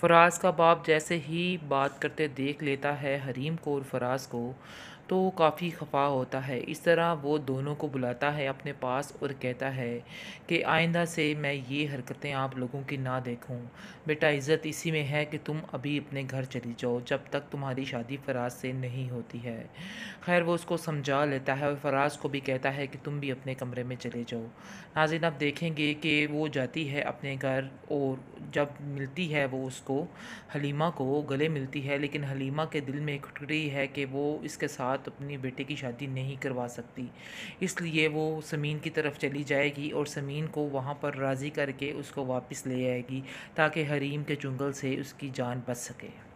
फ़राज़ का बाप जैसे ही बात करते देख लेता है हरीम को और फ़राज़ को तो काफ़ी खफा होता है इस तरह वो दोनों को बुलाता है अपने पास और कहता है कि आइंदा से मैं ये हरकतें आप लोगों की ना देखूं बेटा इज़्ज़त इसी में है कि तुम अभी अपने घर चली जाओ जब तक तुम्हारी शादी फराज से नहीं होती है खैर वो उसको समझा लेता है और फराज को भी कहता है कि तुम भी अपने कमरे में चले जाओ नाजिन आप देखेंगे कि वो जाती है अपने घर और जब मिलती है वो उसको हलीमा को गले मिलती है लेकिन हलीमा के दिल में खटखटी है कि वो इसके साथ अपनी बेटे की शादी नहीं करवा सकती इसलिए वो समीन की तरफ चली जाएगी और समीन को वहाँ पर राज़ी करके उसको वापस ले आएगी ताकि हरीम के चुंगल से उसकी जान बच सके